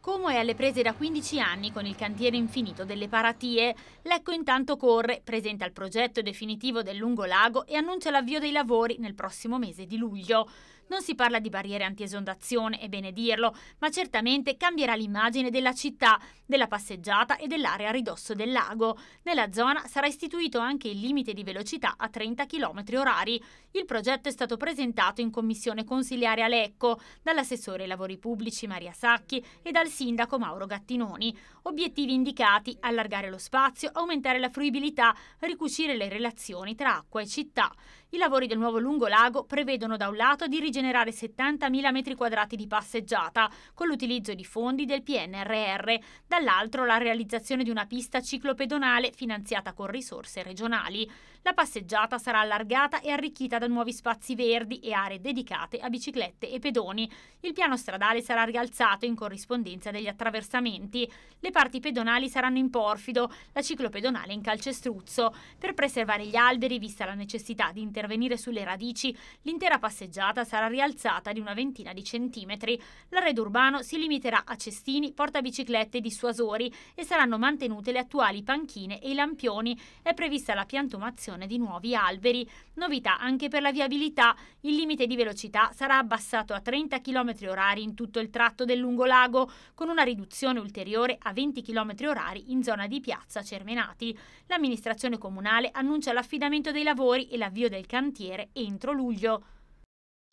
Como è alle prese da 15 anni con il cantiere infinito delle paratie, Lecco intanto corre, presenta il progetto definitivo del lungo lago e annuncia l'avvio dei lavori nel prossimo mese di luglio. Non si parla di barriere anti-esondazione, è bene dirlo, ma certamente cambierà l'immagine della città, della passeggiata e dell'area a ridosso del lago. Nella zona sarà istituito anche il limite di velocità a 30 km orari. Il progetto è stato presentato in commissione consiliare a Lecco dall'assessore ai lavori pubblici Maria Sacchi e dal sindaco Mauro Gattinoni. Obiettivi indicati, allargare lo spazio, aumentare la fruibilità, ricucire le relazioni tra acqua e città. I lavori del nuovo lungolago prevedono da un lato di rigenerare 70.000 metri quadrati di passeggiata con l'utilizzo di fondi del PNRR, dall'altro la realizzazione di una pista ciclopedonale finanziata con risorse regionali. La passeggiata sarà allargata e arricchita da nuovi spazi verdi e aree dedicate a biciclette e pedoni. Il piano stradale sarà rialzato in corrispondenza frequenza degli attraversamenti, le parti pedonali saranno in porfido, la ciclopedonale in calcestruzzo. Per preservare gli alberi, vista la necessità di intervenire sulle radici, l'intera passeggiata sarà rialzata di una ventina di centimetri. L'arredo urbano si limiterà a cestini, portabiciclette, e dissuasori e saranno mantenute le attuali panchine e i lampioni. È prevista la piantumazione di nuovi alberi. Novità anche per la viabilità. Il limite di velocità sarà abbassato a 30 km orari in tutto il tratto del lungolago, con una riduzione ulteriore a 20 km orari in zona di piazza Cermenati. L'amministrazione comunale annuncia l'affidamento dei lavori e l'avvio del cantiere entro luglio.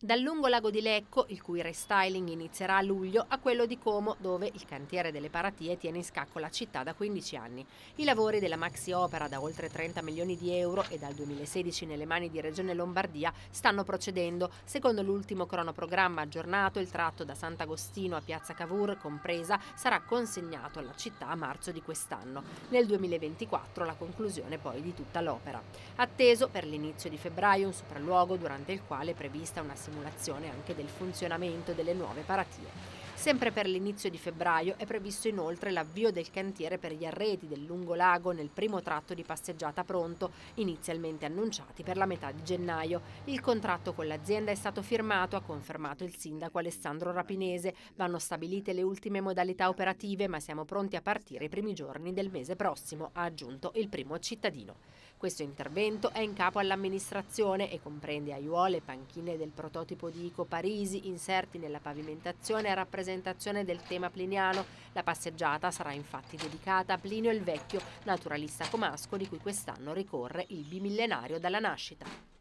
Dal lungo lago di Lecco, il cui restyling inizierà a luglio, a quello di Como, dove il cantiere delle paratie tiene in scacco la città da 15 anni. I lavori della maxi opera da oltre 30 milioni di euro e dal 2016 nelle mani di Regione Lombardia stanno procedendo. Secondo l'ultimo cronoprogramma aggiornato, il tratto da Sant'Agostino a Piazza Cavour, compresa, sarà consegnato alla città a marzo di quest'anno. Nel 2024 la conclusione poi di tutta l'opera. Atteso per l'inizio di febbraio un sopralluogo durante il quale è prevista una simulazione anche del funzionamento delle nuove paratie. Sempre per l'inizio di febbraio è previsto inoltre l'avvio del cantiere per gli arredi del lungolago nel primo tratto di passeggiata pronto, inizialmente annunciati per la metà di gennaio. Il contratto con l'azienda è stato firmato, ha confermato il sindaco Alessandro Rapinese. Vanno stabilite le ultime modalità operative, ma siamo pronti a partire i primi giorni del mese prossimo, ha aggiunto il primo cittadino. Questo intervento è in capo all'amministrazione e comprende aiuole, panchine del protocollo prototipo di Ico Parisi, inserti nella pavimentazione a rappresentazione del tema pliniano. La passeggiata sarà infatti dedicata a Plinio il Vecchio, naturalista comasco di cui quest'anno ricorre il bimillenario dalla nascita.